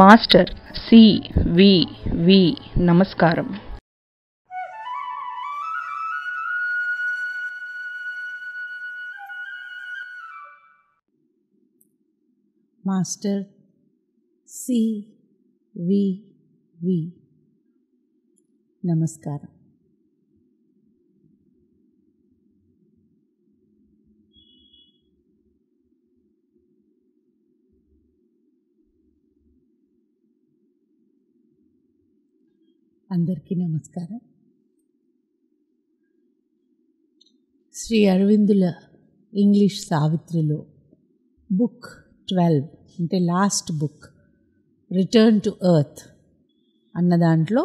Master C వి వి నమస్కారం master C వి వి నమస్కారం అందరికీ నమస్కారం శ్రీ అరవిందుల ఇంగ్లీష్ సావిత్రిలో బుక్ ట్వెల్వ్ అంటే last book return to earth అన్న దాంట్లో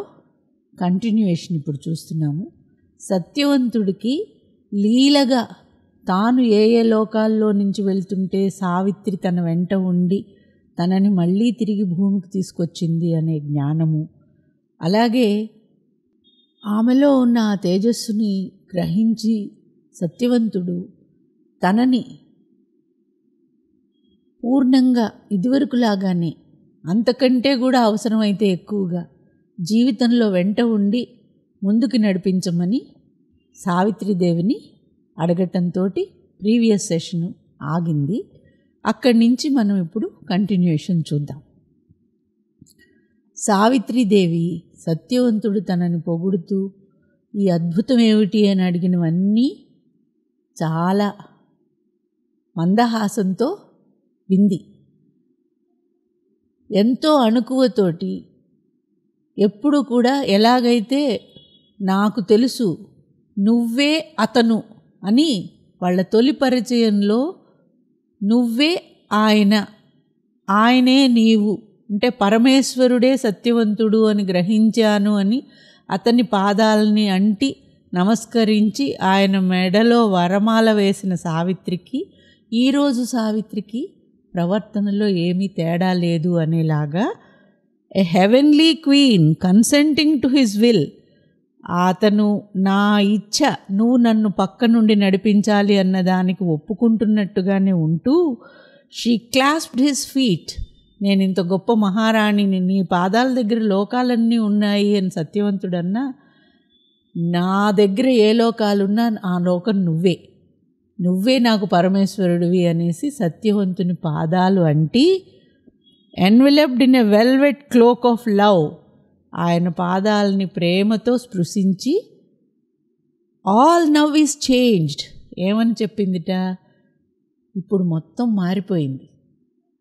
కంటిన్యూయేషన్ ఇప్పుడు చూస్తున్నాము సత్యవంతుడికి లీలగా తాను ఏ ఏ లోకాల్లో నుంచి వెళ్తుంటే సావిత్రి తన వెంట ఉండి తనని మళ్ళీ తిరిగి భూమికి తీసుకొచ్చింది అనే జ్ఞానము అలాగే ఆమెలో ఉన్న ఆ తేజస్సుని గ్రహించి సత్యవంతుడు తనని పూర్ణంగా ఇదివరకులాగానే అంతకంటే కూడా అవసరమైతే ఎక్కువగా జీవితంలో వెంట ఉండి ముందుకు నడిపించమని సావిత్రిదేవిని అడగటంతో ప్రీవియస్ సెషన్ ఆగింది అక్కడి నుంచి మనం ఇప్పుడు కంటిన్యూషన్ చూద్దాం సావిత్రిదేవి సత్యవంతుడు తనని పొగుడుతూ ఈ అద్భుతం ఏమిటి అని అడిగినవన్నీ చాలా మందహాసంతో వింది ఎంతో అణుకువతోటి ఎప్పుడు కూడా ఎలాగైతే నాకు తెలుసు నువ్వే అతను అని వాళ్ళ తొలి పరిచయంలో నువ్వే ఆయన ఆయనే నీవు అంటే పరమేశ్వరుడే సత్యవంతుడు అని గ్రహించాను అని అతని పాదాలని అంటి నమస్కరించి ఆయన మెడలో వరమాల వేసిన సావిత్రికి ఈరోజు సావిత్రికి ప్రవర్తనలో ఏమీ తేడా లేదు అనేలాగా a heavenly queen consenting to his will అతను నా ఇచ్చ నువ్వు నన్ను పక్క నుండి నడిపించాలి అన్నదానికి ఒప్పుకుంటున్నట్టుగానే ఉంటూ షీ క్లాస్ప్డ్ హిస్ ఫీట్ నేను ఇంత గొప్ప మహారాణిని నీ పాదాల దగ్గర లోకాలన్నీ ఉన్నాయి అని సత్యవంతుడన్నా నా దగ్గర ఏ లోకాలున్నా ఆ లోకం నువ్వే నువ్వే నాకు పరమేశ్వరుడివి అనేసి సత్యవంతుని పాదాలు అంటి enveloped in a velvet cloak of love ఆయన పాదాలని ప్రేమతో స్పృశించి ఆల్ నవ్ ఈజ్ చేంజ్డ్ ఏమని చెప్పిందిట ఇప్పుడు మొత్తం మారిపోయింది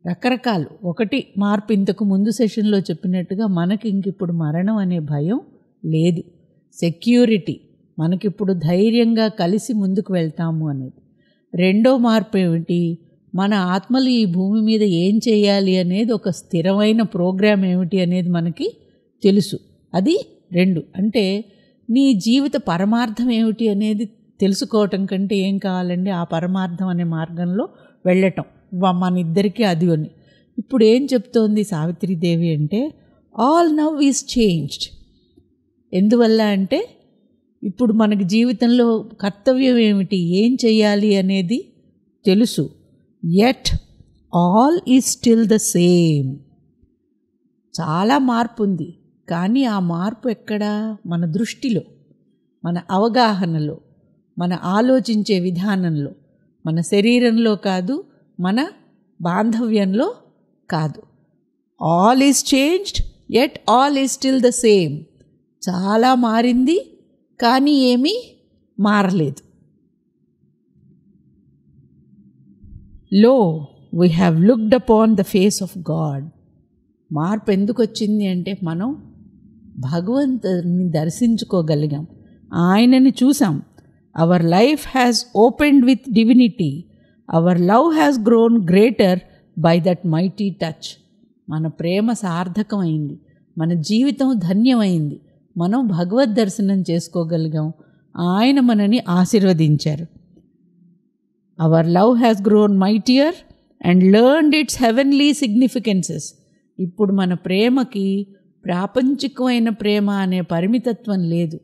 రకరకాలు ఒకటి మార్పు ఇంతకు ముందు సెషన్లో చెప్పినట్టుగా మనకి ఇంకిప్పుడు మరణం అనే భయం లేదు సెక్యూరిటీ మనకిప్పుడు ధైర్యంగా కలిసి ముందుకు వెళ్తాము అనేది రెండో మార్పు ఏమిటి మన ఆత్మలు ఈ భూమి మీద ఏం చేయాలి అనేది ఒక స్థిరమైన ప్రోగ్రామ్ ఏమిటి అనేది మనకి తెలుసు అది రెండు అంటే నీ జీవిత పరమార్థం ఏమిటి అనేది తెలుసుకోవటం కంటే ఏం కావాలండి ఆ పరమార్థం అనే మార్గంలో వెళ్ళటం మనిద్దరికీ అది అని ఇప్పుడు ఏం చెప్తోంది సావిత్రిదేవి అంటే ఆల్ నవ్ ఈజ్ చేంజ్డ్ ఎందువల్ల అంటే ఇప్పుడు మనకి జీవితంలో కర్తవ్యం ఏమిటి ఏం చేయాలి అనేది తెలుసు yet all is still the same చాలా మార్పు ఉంది కానీ ఆ మార్పు ఎక్కడా మన దృష్టిలో మన అవగాహనలో మన ఆలోచించే విధానంలో మన శరీరంలో కాదు మన బాంధవ్యంలో కాదు all is changed yet all is still the same చాలా మారింది కానీ ఏమీ మారలేదు lo we have looked upon the face of God మార్పు ఎందుకు వచ్చింది అంటే మనం భగవంతుని దర్శించుకోగలిగాం ఆయనని చూసాం our life has opened with divinity our love has grown greater by that mighty touch మన ప్రేమ సార్థకమైంది మన జీవితం ధన్యమైంది మనం భగవద్ దర్శనం చేసుకోగలిగాం ఆయన మనని ఆశీర్వదించారు our love has grown mightier and learn its heavenly significances ఇప్పుడు మన ప్రేమకి ప్రాపంచికమైన ప్రేమ అనే పరిమితత్వం లేదు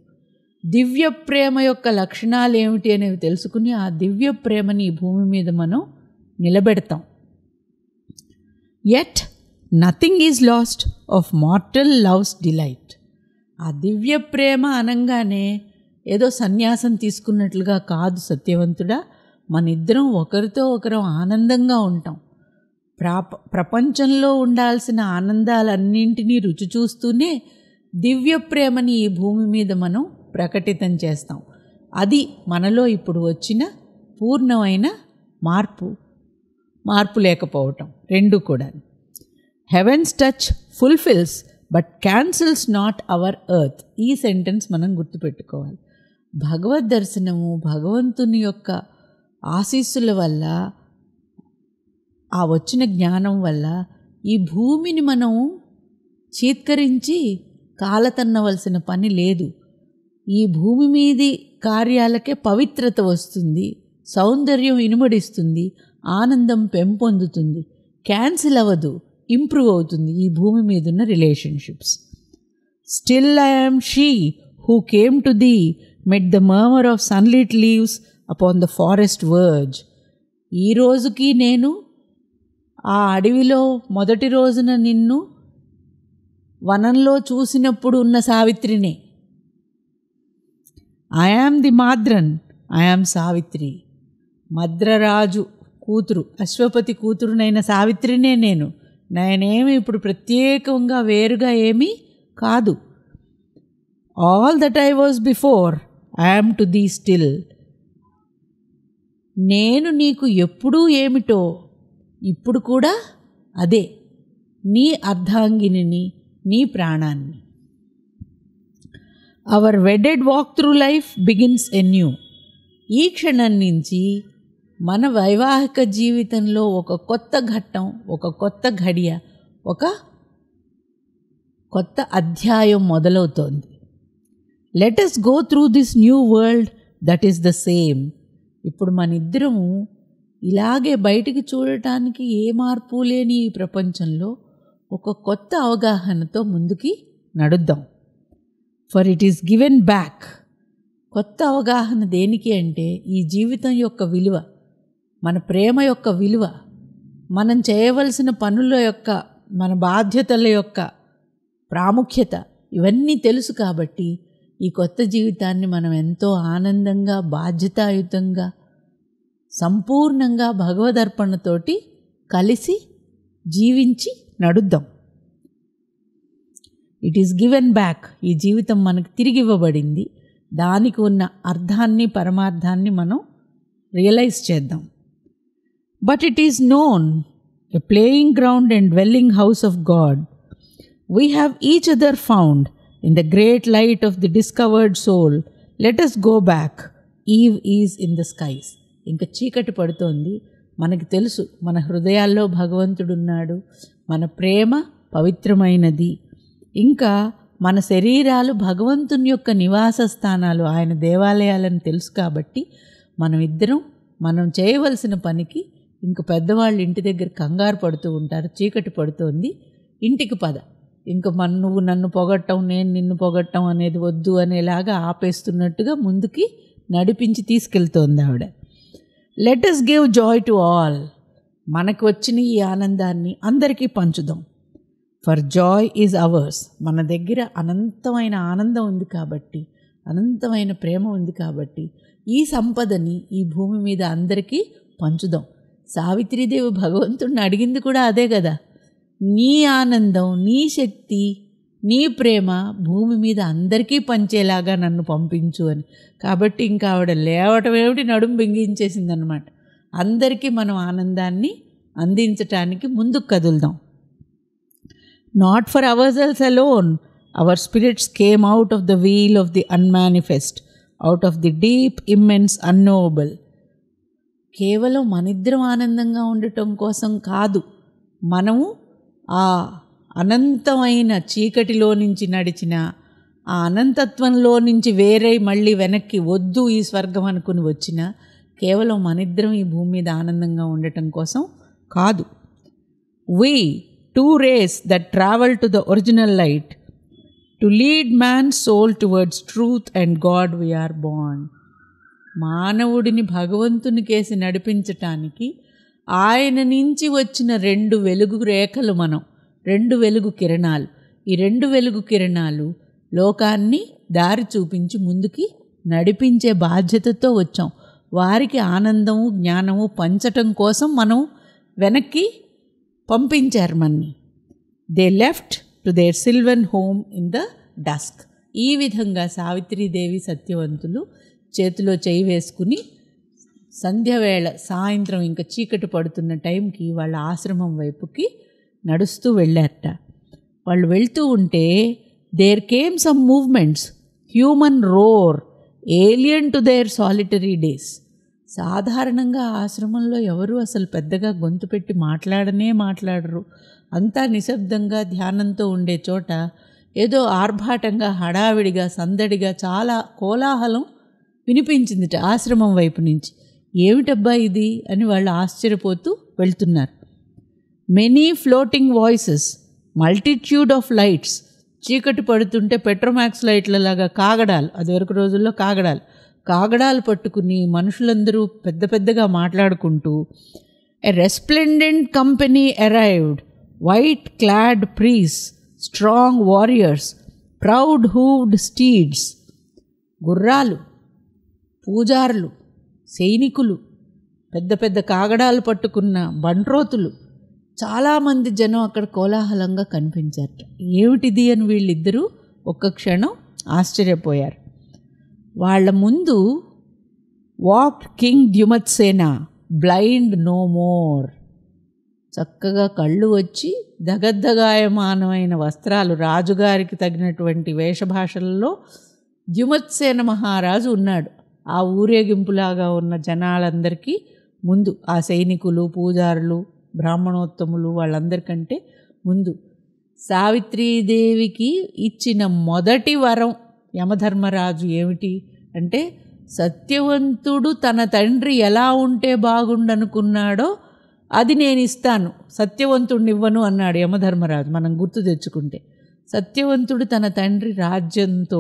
దివ్య ప్రేమ యొక్క లక్షణాలు ఏమిటి అనేవి తెలుసుకుని ఆ దివ్య ప్రేమని భూమి మీద మనం నిలబెడతాం yet nothing is lost of mortal love's delight ఆ దివ్య ప్రేమ అనంగానే ఏదో సన్యాసం తీసుకున్నట్లుగా కాదు సత్యవంతుడా మన ఇద్దరం ఒకరితో ఒకరం ఆనందంగా ఉంటాం ప్రాప ప్రపంచంలో ఉండాల్సిన ఆనందాలన్నింటినీ రుచి చూస్తూనే దివ్య ప్రేమని ఈ భూమి మీద మనం ప్రకటితం చేస్తాం అది మనలో ఇప్పుడు వచ్చిన పూర్ణమైన మార్పు మార్పు లేకపోవటం రెండు కూడా heaven's touch fulfils but cancels not our earth ఈ సెంటెన్స్ మనం గుర్తుపెట్టుకోవాలి భగవద్ దర్శనము భగవంతుని యొక్క ఆశీస్సుల వల్ల ఆ వచ్చిన జ్ఞానం వల్ల ఈ భూమిని మనం చీత్కరించి కాలతన్నవలసిన పని లేదు ఈ భూమి మీది కార్యాలకే పవిత్రత వస్తుంది సౌందర్యం ఇనుమడిస్తుంది ఆనందం పెంపొందుతుంది క్యాన్సిల్ అవ్వదు ఇంప్రూవ్ అవుతుంది ఈ భూమి మీదున్న relationships still I am she who came to thee mid the murmur of sunlit leaves upon the forest verge ఈ రోజుకి నేను ఆ అడవిలో మొదటి రోజున నిన్ను వనంలో చూసినప్పుడు ఉన్న సావిత్రినే I am the Madran I am Savitri మద్రరాజు కూతురు అశ్వపతి కూతురునైన సావిత్రినే నేను నేనేమి ఇప్పుడు ప్రత్యేకంగా వేరుగా ఏమీ కాదు all that I was before am to thee still నేను నీకు ఎప్పుడూ ఏమిటో ఇప్పుడు కూడా అదే నీ అర్ధాంగిని నీ ప్రాణాన్ని our wedded walk through life begins anew ఈ క్షణం నుంచి మన వైవాహిక జీవితంలో ఒక కొత్త ఘట్టం ఒక కొత్త ఘడియ ఒక కొత్త అధ్యాయం మొదలవుతోంది let us go through this new world that is the same ఇప్పుడు మన ఇద్దరము ఇలాగే బయటికి చూడటానికి ఏ మార్పు లేని ఈ ప్రపంచంలో ఒక కొత్త అవగాహనతో ముందుకి నడుద్దాం for it is given back కొత్త అవగాహన దేనికి అంటే ఈ జీవితం యొక్క విలువ మన ప్రేమ యొక్క విలువ మనం చేయవలసిన పనుల యొక్క మన బాధ్యతల యొక్క ప్రాముఖ్యత ఇవన్నీ తెలుసు కాబట్టి ఈ కొత్త జీవితాన్ని మనం ఎంతో ఆనందంగా బాధ్యతాయుతంగా సంపూర్ణంగా భగవదర్పణతోటి కలిసి జీవించి నడుద్దాం ఇట్ ఈస్ గివెన్ బ్యాక్ ఈ జీవితం మనకు తిరిగి ఇవ్వబడింది దానికి ఉన్న అర్థాన్ని పరమార్థాన్ని మనం రియలైజ్ చేద్దాం but it is known a playing ground and dwelling house of God we have each other found in the great light of the discovered soul let go back eve is in the skies ఇంకా చీకటి పడుతోంది మనకి తెలుసు మన హృదయాల్లో భగవంతుడున్నాడు మన ప్రేమ పవిత్రమైనది ఇంకా మన శరీరాలు భగవంతుని యొక్క నివాస స్థానాలు ఆయన దేవాలయాలను తెలుసు కాబట్టి మనం ఇద్దరం మనం చేయవలసిన పనికి ఇంక పెద్దవాళ్ళు ఇంటి దగ్గర కంగారు పడుతూ ఉంటారు చీకటి పడుతోంది ఇంటికి పద ఇంక మన నువ్వు నన్ను పొగట్టం నేను నిన్ను పొగట్టం అనేది వద్దు అనేలాగా ఆపేస్తున్నట్టుగా ముందుకి నడిపించి తీసుకెళ్తోంది ఆవిడ let give joy to all మనకు వచ్చిన ఈ ఆనందాన్ని అందరికీ పంచుదాం ఫర్ జాయ్ ఈజ్ అవర్స్ మన దగ్గర అనంతమైన ఆనందం ఉంది కాబట్టి అనంతమైన ప్రేమ ఉంది కాబట్టి ఈ సంపదని ఈ భూమి మీద అందరికీ పంచుదాం సావిత్రీదేవి భగవంతుడిని అడిగింది కూడా అదే కదా నీ ఆనందం నీ శక్తి నీ ప్రేమ భూమి మీద అందరికీ పంచేలాగా నన్ను పంపించు అని కాబట్టి ఇంకా ఆవిడ లేవటం ఏమిటి నడుము బింగించేసిందనమాట అందరికీ మనం ఆనందాన్ని అందించటానికి ముందుకు కదులుదాం not for ours ourselves alone our spirits came out of the veil of the unmanifest out of the deep immense unknowable కేవలం మనిద్దరం ఆనందంగా ఉండటం కోసం కాదు మనము ఆ అనంతమైన చీకటిలో నుంచి నడిచిన ఆ అనంతత్వంలో నుంచి వేరే మళ్ళీ వెనక్కి వద్దు ఈ స్వర్గం అనుకుని వచ్చిన కేవలం మనిద్దరం ఈ భూమి మీద ఆనందంగా ఉండటం కోసం కాదు we two rays that travel to the original light to lead man soul towards truth and God we are born. మానవుడిని భగవంతుని కేసి నడిపించటానికి ఆయన నుంచి వచ్చిన రెండు వెలుగు రేఖలు మనం రెండు వెలుగు కిరణాలు ఈ రెండు వెలుగు కిరణాలు లోకాన్ని దారి చూపించి ముందుకి నడిపించే బాధ్యతతో వచ్చాం వారికి ఆనందము జ్ఞానము పంచటం కోసం మనం వెనక్కి పంపించారు మన్ని they left to their sylvan home in the dusk ఈ విధంగా సావిత్రీదేవి సత్యవంతులు చేతిలో చేయి వేసుకుని సంధ్యవేళ సాయంత్రం ఇంకా చీకటి పడుతున్న టైంకి వాళ్ళ ఆశ్రమం వైపుకి నడుస్తూ వెళ్ళారట వాళ్ళు వెళ్తూ ఉంటే there came some movements human roar alien to their solitary days సాధారణంగా ఆశ్రమంలో ఎవరూ అసలు పెద్దగా గొంతు పెట్టి మాట్లాడనే మాట్లాడరు అంతా నిశ్శబ్దంగా ధ్యానంతో ఉండే చోట ఏదో ఆర్భాటంగా హడావిడిగా సందడిగా చాలా కోలాహలం వినిపించిందిట ఆశ్రమం వైపు నుంచి ఏమిటబ్బా ఇది అని వాళ్ళు ఆశ్చర్యపోతూ వెళ్తున్నారు many floating voices multitude of lights చీకటి పడుతుంటే పెట్రోమాక్స్ లైట్లలాగా కాగడాలు అదివరకు రోజుల్లో కాగడాలు కాగడాలు పట్టుకుని మనుషులందరూ పెద్ద పెద్దగా మాట్లాడుకుంటూ a resplendent company arrived white clad priests strong warriors proud hooved steeds గుర్రాలు పూజారులు సైనికులు పెద్ద పెద్ద కాగడాలు పట్టుకున్న బంట్రోతులు చాలామంది జనం అక్కడ కోలాహలంగా కనిపించారు ఏమిటిది అని వీళ్ళిద్దరూ ఒక్క క్షణం ఆశ్చర్యపోయారు వాళ్ళ ముందు walk king Dyumatsena blind no more చక్కగా కళ్ళు వచ్చి దగద్దగాయమానమైన వస్త్రాలు రాజుగారికి తగినటువంటి వేషభాషల్లో ద్యుమత్సేన మహారాజు ఉన్నాడు ఆ ఊరేగింపులాగా ఉన్న జనాలందరికీ ముందు ఆ సైనికులు పూజారులు బ్రాహ్మణోత్తములు వాళ్ళందరికంటే ముందు సావిత్రీదేవికి ఇచ్చిన మొదటి వరం యమధర్మరాజు ఏమిటి అంటే సత్యవంతుడు తన తండ్రి ఎలా ఉంటే బాగుండనుకున్నాడో అది నేను ఇస్తాను సత్యవంతుడిని ఇవ్వను అన్నాడు యమధర్మరాజు మనం గుర్తు తెచ్చుకుంటే సత్యవంతుడు తన తండ్రి రాజ్యంతో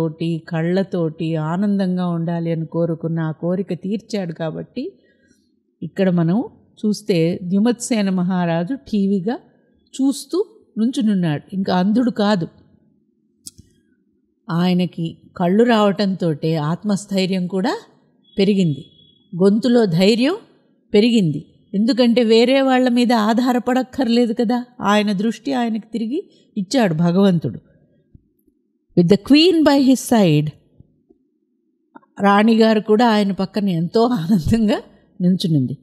కళ్ళతోటి ఆనందంగా ఉండాలి అని కోరుకున్న ఆ కోరిక తీర్చాడు కాబట్టి ఇక్కడ మనం చూస్తే ద్యుమత్సేన మహారాజు టీవీగా చూస్తూ నుంచునున్నాడు ఇంకా అంధుడు కాదు ఆయనకి కళ్ళు రావటంతో ఆత్మస్థైర్యం కూడా పెరిగింది గొంతులో ధైర్యం పెరిగింది ఎందుకంటే వేరే వాళ్ళ మీద ఆధారపడక్కర్లేదు కదా ఆయన దృష్టి ఆయనకు తిరిగి ఇచ్చాడు భగవంతుడు with the queen by his side రాణిగారు కూడా ఆయన పక్కన ఎంతో ఆనందంగా నించునుంది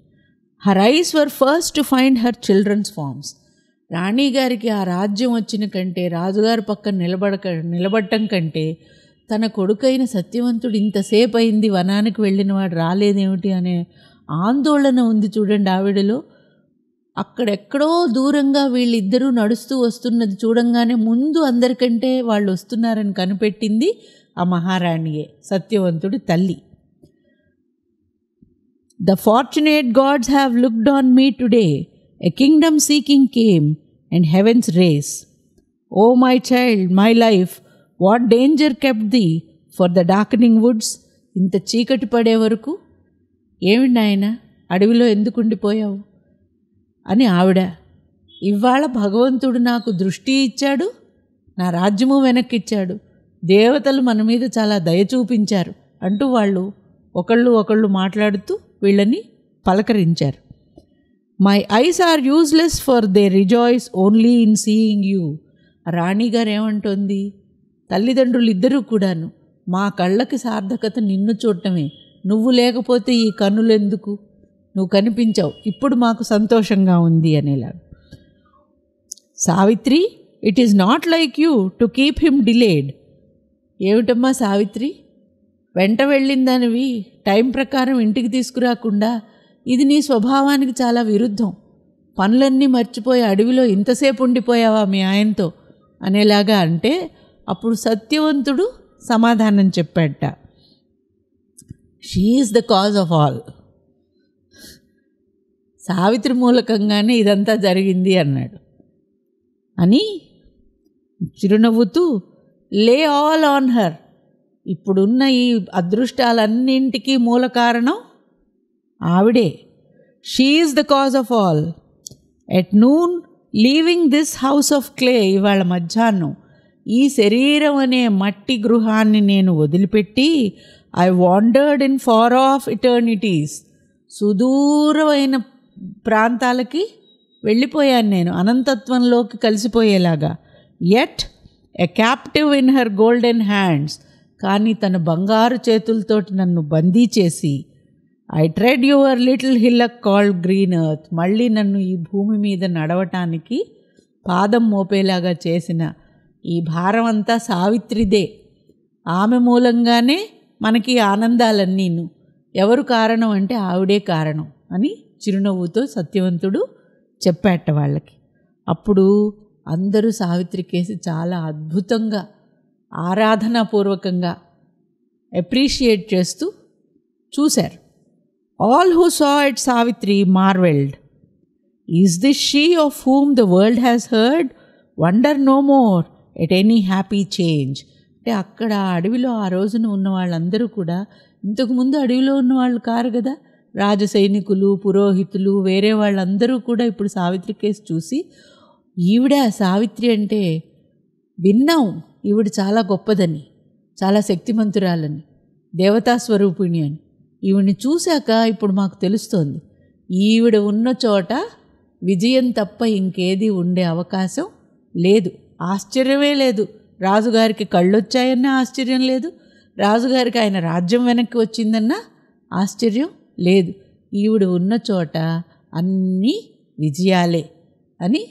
her eyes were first to find her children's forms రాణిగారికి ఆ రాజ్యం వచ్చిన కంటే రాజుగారి పక్కన నిలబడక నిలబడటం కంటే తన కొడుకైన సత్యవంతుడు ఇంతసేపు అయింది వనానికి వెళ్ళిన వాడు రాలేదేమిటి అనే ఆందోళన ఉంది చూడండి ఆవిడలో అక్కడెక్కడో దూరంగా వీళ్ళిద్దరూ నడుస్తూ వస్తున్నది చూడంగానే ముందు అందరికంటే వాళ్ళు వస్తున్నారని కనిపెట్టింది ఆ మహారాణియే సత్యవంతుడి తల్లి the fortunate gods have looked on me today a kingdom seeking came and heaven's rays O my child my life what danger kept thee far the darkening woods ఇంత చీకటి పడే వరకు ఏమిటి నాయన అడవిలో ఎందుకు ఉండిపోయావు అని ఆవిడ ఇవాళ భగవంతుడు నాకు దృష్టి ఇచ్చాడు నా రాజ్యము వెనక్కిచ్చాడు దేవతలు మన మీద చాలా దయ చూపించారు అంటూ వాళ్ళు ఒకళ్ళు ఒకళ్ళు మాట్లాడుతూ వీళ్ళని పలకరించారు my eyes are useless for they rejoice only in seeing you రాణిగారు ఏమంటుంది తల్లిదండ్రులు ఇద్దరూ కూడాను మా కళ్ళకి సార్థకత నిన్ను చూడటమే నువ్వు లేకపోతే ఈ ఎందుకు నువ్వు కనిపించావు ఇప్పుడు మాకు సంతోషంగా ఉంది అనేలా Savitri it is not like you to keep him delayed ఏమిటమ్మా సావిత్రి వెంట వెళ్ళిందనివి టైం ప్రకారం ఇంటికి తీసుకురాకుండా ఇది నీ స్వభావానికి చాలా విరుద్ధం పనులన్నీ మర్చిపోయి అడవిలో ఇంతసేపు ఉండిపోయావా మీ ఆయనతో అనేలాగా అంటే అప్పుడు సత్యవంతుడు సమాధానం చెప్పాడట she is the cause of all Savitri మూలకంగానే ఇదంతా జరిగింది అన్నాడు అని చిరునవ్వుతూ లే ఆల్ ఆన్ హర్ ఇప్పుడున్న ఈ అదృష్టాలన్నింటికీ మూల కారణం ఆవిడే she is the cause of all at noon leaving this house of clay ఇవాళ మధ్యాహ్నం ఈ శరీరం అనే మట్టి గృహాన్ని నేను వదిలిపెట్టి I wandered in far off eternities సుదూరమైన ప్రాంతాలకి వెళ్ళిపోయాను నేను అనంతత్వంలోకి కలిసిపోయేలాగా yet a captive in her golden hands కానీ తన బంగారు చేతులతోటి నన్ను బందీ చేసి I tread your little hillock called green earth మళ్ళీ నన్ను ఈ భూమి మీద నడవటానికి పాదం మోపేలాగా చేసిన ఈ భారం అంతా సావిత్రిదే ఆమె మూలంగానే మనకి ఆనందాలన్నీను ఎవరు కారణం అంటే ఆవిడే కారణం అని చిరునవ్వుతో సత్యవంతుడు చెప్పాట వాళ్ళకి అప్పుడు అందరూ సావిత్రి కేసి చాలా అద్భుతంగా ఆరాధనాపూర్వకంగా అప్రిషియేట్ చేస్తూ చూశారు All who saw it, Savitri, marveled. Is this she of whom the world has heard? Wonder no more at any happy change అంటే అక్కడ అడవిలో ఆ రోజున ఉన్న వాళ్ళందరూ కూడా ఇంతకుముందు అడవిలో ఉన్న వాళ్ళు కారు కదా రాజ సైనికులు పురోహితులు వేరే వాళ్ళందరూ కూడా ఇప్పుడు సావిత్రి కేసు చూసి ఈవిడ సావిత్రి అంటే విన్నాం ఈవిడ చాలా గొప్పదని చాలా శక్తిమంతురాలని దేవతా స్వరూపిణి అని ఈవిడిని చూశాక ఇప్పుడు మాకు తెలుస్తోంది ఈవిడ ఉన్న చోట విజయం తప్ప ఇంకేది ఉండే అవకాశం లేదు ఆశ్చర్యమే లేదు రాజుగారికి కళ్ళొచ్చాయన్న ఆశ్చర్యం లేదు రాజుగారికి ఆయన రాజ్యం వెనక్కి వచ్చిందన్నా ఆశ్చర్యం లేదు ఈవిడ ఉన్న చోట అన్నీ విజయాలే అని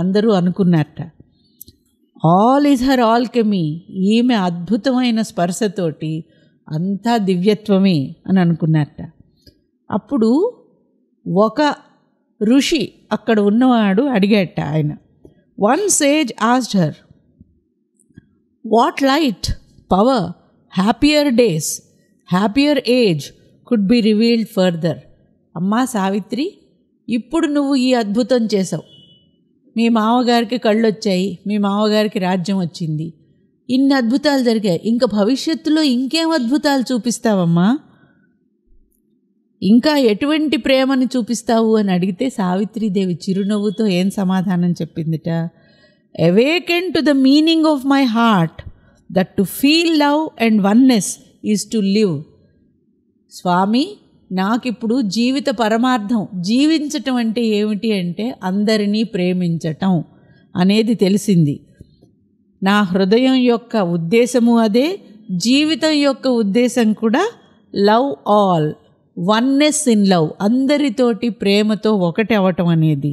అందరూ అనుకున్నారట ఆల్ ఈజ్ హర్ ఆల్కెమీ ఈమె అద్భుతమైన స్పర్శతోటి అంతా దివ్యత్వమే అని అనుకున్నారట అప్పుడు ఒక ఋషి అక్కడ ఉన్నవాడు అడిగాట ఆయన one sage asked her what light power happier days happier age could be revealed further అమ్మా సావిత్రి ఇప్పుడు నువ్వు ఈ అద్భుతం చేసావు మీ మామగారికి కళ్ళు వచ్చాయి మీ మామగారికి రాజ్యం వచ్చింది ఇన్ని అద్భుతాలు జరిగాయి ఇంకా భవిష్యత్తులో ఇంకేం అద్భుతాలు చూపిస్తావమ్మా ఇంకా ఎటువంటి ప్రేమను చూపిస్తావు అని అడిగితే సావిత్రీదేవి చిరునవ్వుతో ఏం సమాధానం చెప్పిందిట awaken to the meaning of my heart that to feel love and oneness is to live స్వామి నాకిప్పుడు జీవిత పరమార్థం జీవించటం అంటే ఏమిటి అంటే అందరినీ ప్రేమించటం అనేది తెలిసింది నా హృదయం యొక్క ఉద్దేశము అదే జీవితం యొక్క ఉద్దేశం కూడా love all oneness in love అందరితోటి ప్రేమతో ఒకటి అవటం అనేది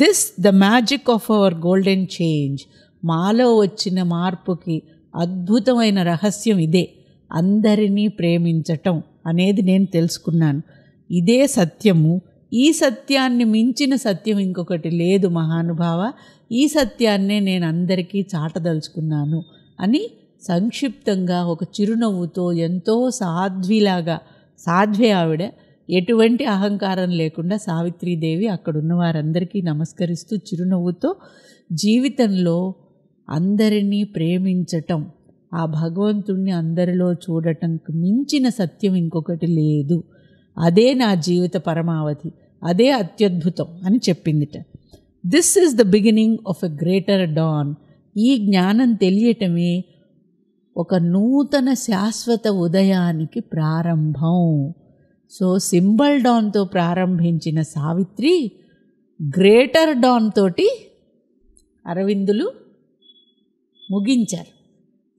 this the magic of our golden change మాలో వచ్చిన మార్పుకి అద్భుతమైన రహస్యం ఇదే అందరినీ ప్రేమించటం అనేది నేను తెలుసుకున్నాను ఇదే సత్యము ఈ సత్యాన్ని మించిన సత్యం ఇంకొకటి లేదు మహానుభావ ఈ సత్యాన్నే నేను అందరికీ చాటదలుచుకున్నాను అని సంక్షిప్తంగా ఒక చిరునవ్వుతో ఎంతో సాధ్విలాగా సాధ్వి ఆవిడ ఎటువంటి అహంకారం లేకుండా సావిత్రీదేవి అక్కడున్న వారందరికీ నమస్కరిస్తూ చిరునవ్వుతో జీవితంలో అందరినీ ప్రేమించటం ఆ భగవంతుణ్ణి అందరిలో చూడటంకు మించిన సత్యం ఇంకొకటి లేదు అదే నా జీవిత పరమావధి అదే అత్యద్భుతం అని చెప్పిందిట this is the beginning of a greater dawn ఈ జ్ఞానం తెలియటమే ఒక నూతన శాశ్వత ఉదయానికి ప్రారంభం సో సింబల్ డాన్తో ప్రారంభించిన సావిత్రి గ్రేటర్ డాన్ తోటి అరవిందులు ముగించారు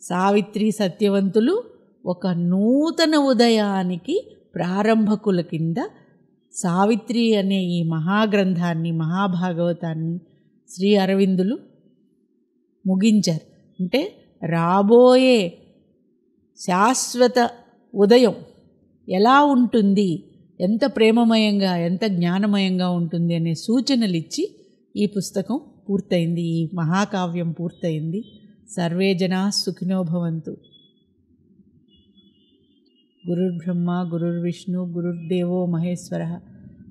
సావిత్రి సత్యవంతులు ఒక నూతన ఉదయానికి ప్రారంభకుల కింద సావిత్రి అనే ఈ మహాగ్రంథాన్ని మహాభాగవతాన్ని శ్రీ అరవిందులు ముగించారు అంటే రాబోయే శాశ్వత ఉదయం ఎలా ఉంటుంది ఎంత ప్రేమమయంగా ఎంత జ్ఞానమయంగా ఉంటుంది అనే సూచనలు ఇచ్చి ఈ పుస్తకం పూర్తయింది ఈ మహాకావ్యం పూర్తయింది సర్వే జనా సుఖినోభవంతు गुरुर्ब्रह्मा गुरुर्विष्णु गुरुर्देवो महेश्वर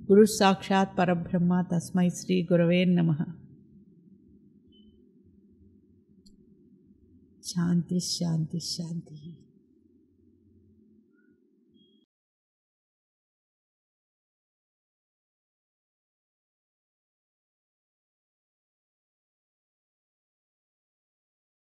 गुरुस्साक्षात् परब्रह्म तस्मै गुरव नमः शांति शांति शांति